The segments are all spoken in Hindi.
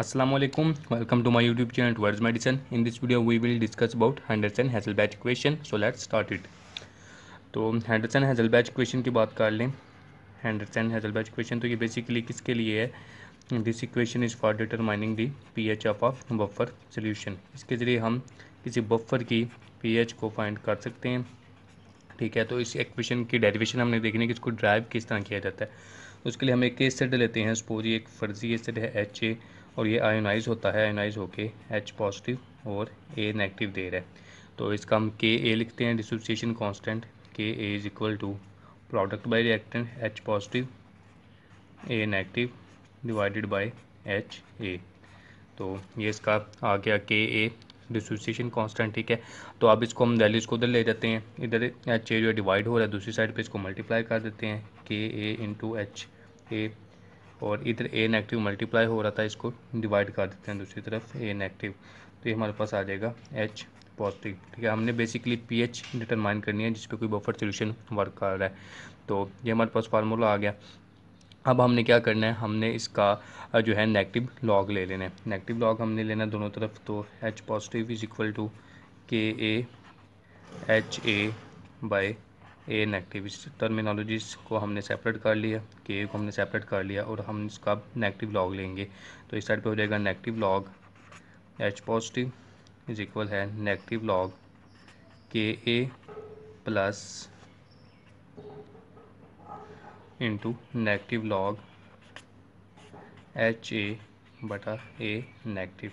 Aslam welcome to my YouTube channel Towards Medicine in this video we will discuss about Henderson Hasselbalch so let start it तो हैंडरसन हैजल बैच क्वेश्चन की बात कर लें हैंडरसन हैजल बैच क्वेश्चन तो ये बेसिकली किसके लिए है this equation is for determining the P H of of buffer solution इसके जरिए हम किसी बफर की पी को फाइंड कर सकते हैं ठीक है तो इस इक्वेशन की डेरिवेशन हमने देखने की इसको ड्राइव किस तरह किया जाता है उसके लिए हम एक एसड लेते हैं सपोज ये एक फर्जी एसड है एच ए और ये आयोनाइज होता है आयोनाइज होके एच पॉजिटिव और ए नेगेटिव दे रहा है तो इसका हम के ए लिखते हैं dissociation constant K A is equal to product by reactant H positive A negative divided by H A तो ये इसका आ गया के ए डिसोसिएशन कांस्टेंट ठीक है तो अब इसको हम वैल्यूज़ को उधर ले जाते हैं इधर एच ए जो डिवाइड हो रहा है दूसरी साइड पे इसको मल्टीप्लाई कर देते हैं के ए इंटू एच ए और इधर ए नेगेटिव मल्टीप्लाई हो रहा था इसको डिवाइड कर देते हैं दूसरी तरफ ए नेगेटिव तो ये हमारे पास आ जाएगा एच पॉजिटिव ठीक है हमने बेसिकली पी एच डिटरमाइन करनी है जिस पर कोई बफर सोल्यूशन वर्क कर रहा है तो ये हमारे पास फार्मूला आ गया अब हमने क्या करना है हमने इसका जो है नेगेटिव लॉग ले लेना है नेगेटिव लॉग हमने लेना है दोनों तरफ तो H positive is equal to K A H A by A negative इस टर्मिनोलॉजीज को हमने सेपरेट कर लिया के ए को हमने सेपरेट कर लिया और हम इसका नेगेटिव लॉग लेंगे तो इस साइड पे हो जाएगा negative log H positive is equal है negative log K A plus into negative log H A बटा ए नेगेटिव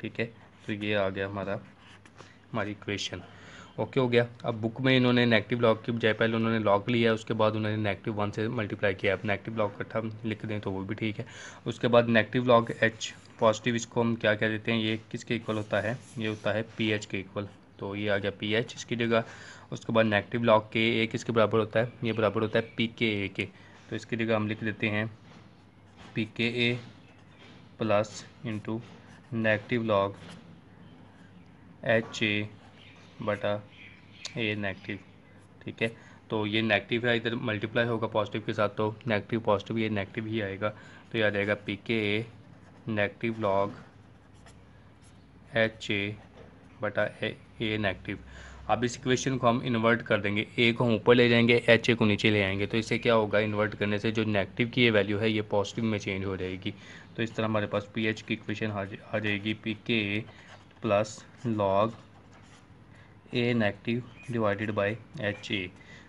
ठीक है तो ये आ गया हमारा हमारी इक्वेशन ओके हो गया अब बुक में इन्होंने नेगेटिव लॉग की बजाय पहले उन्होंने लॉग लिया उसके बाद उन्होंने नेगेटिव वन से मल्टीप्लाई किया अब नेगेटिव लॉग इकट्ठा लिख दें तो वो भी ठीक है उसके बाद नेगेटिव लॉग एच पॉजिटिव इसको हम क्या कह देते हैं ये किसके इक्वल होता है ये होता है पी एच के इक्वल तो ये आ गया पी एच इसकी जगह उसके बाद नेगेटिव लॉग के ए किसके बराबर होता है ये बराबर होता है पी के ए के तो इसकी जगह हम लिख देते हैं P K A plus into negative log H A बटा ये नेगेटिव ठीक है तो ये नेगेटिव है इधर मल्टीप्लाई होगा पॉजिटिव के साथ तो नेगेटिव पॉजिटिव ये नेगेटिव ही आएगा तो ये आ जाएगा P K A negative log H A बटा ए ए नेगेटिव अब इस इक्वेशन को हम इन्वर्ट कर देंगे ए को हम ऊपर ले जाएंगे एच ए को नीचे ले आएंगे तो इससे क्या होगा इन्वर्ट करने से जो नेगेटिव की ये वैल्यू है ये पॉजिटिव में चेंज हो जाएगी तो इस तरह हमारे पास पी एच की इक्वेशन आ जाएगी P K A plus log A negative divided by H A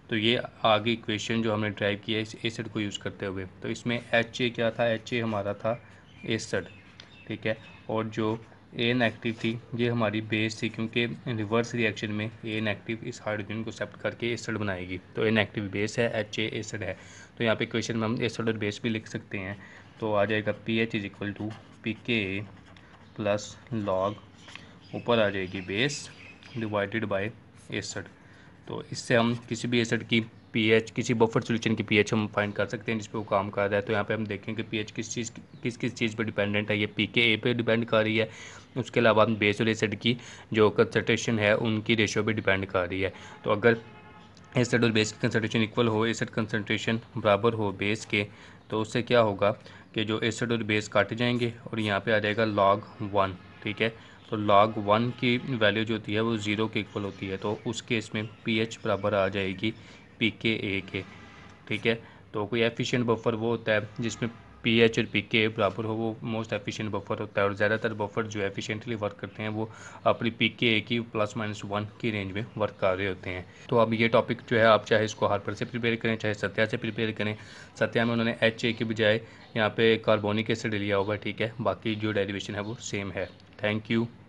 तो ये आगे इक्वेशन जो हमने ड्राइव किया है इस एसड को यूज़ करते हुए तो इसमें एच ए क्या था एच ए हमारा था एसड ठीक है और जो ए नेगेटिव थी ये हमारी बेस थी क्योंकि रिवर्स रिएक्शन में ए नेगेटिव इस हाइड्रोजन को एक्सेप्ट करके एसड बनाएगी तो ए नेगेटिव बेस है एच ए एसड है तो यहाँ पे क्वेश्चन में हम एसड और बेस भी लिख सकते हैं तो आ जाएगा P H is equal to P K plus log ऊपर आ जाएगी बेस डिवाइडेड बाय एसड तो इससे हम किसी भी एसड की पीएच किसी बफर सोल्यूशन की पीएच हम फाइंड कर सकते हैं जिस पे वो काम कर रहा है तो यहाँ पे हम देखें कि पीएच किस चीज़ किस किस चीज़ पे डिपेंडेंट है ये पी के ए पे डिपेंड कर रही है उसके अलावा हम बेस और एसड की जो कंसनट्रेशन है उनकी रेशियो पर डिपेंड कर रही है तो अगर एसड और बेस की कंसनट्रेशन इक्वल हो एसड कंसनट्रेशन बराबर हो बेस के तो उससे क्या होगा कि जो एसड और बेस काटे जाएंगे और यहाँ पर आ जाएगा लॉग वन ठीक है तो लॉग वन की वैल्यू जो होती है वो ज़ीरो के इक्वल होती है तो उस केस में पी एच बराबर आ जाएगी पी के ए के ठीक है तो कोई एफिशिएंट बफर वो होता है जिसमें पी एच और पी के बराबर हो वो मोस्ट एफिशिएंट बफर होता है और ज़्यादातर बफर जो एफिशिएंटली वर्क करते हैं वो अपनी पी के ए की प्लस माइनस वन की रेंज में वर्क कर रहे होते हैं तो अब ये टॉपिक जो है आप चाहे इसको हार्पर से प्रिपेयर करें चाहे सत्या से प्रिपेयर करें सत्या में उन्होंने एच ए के बजाय यहाँ पे कार्बोनिक एसिड लिया होगा ठीक है बाकी जो डेरिवेशन है वो सेम है थैंक यू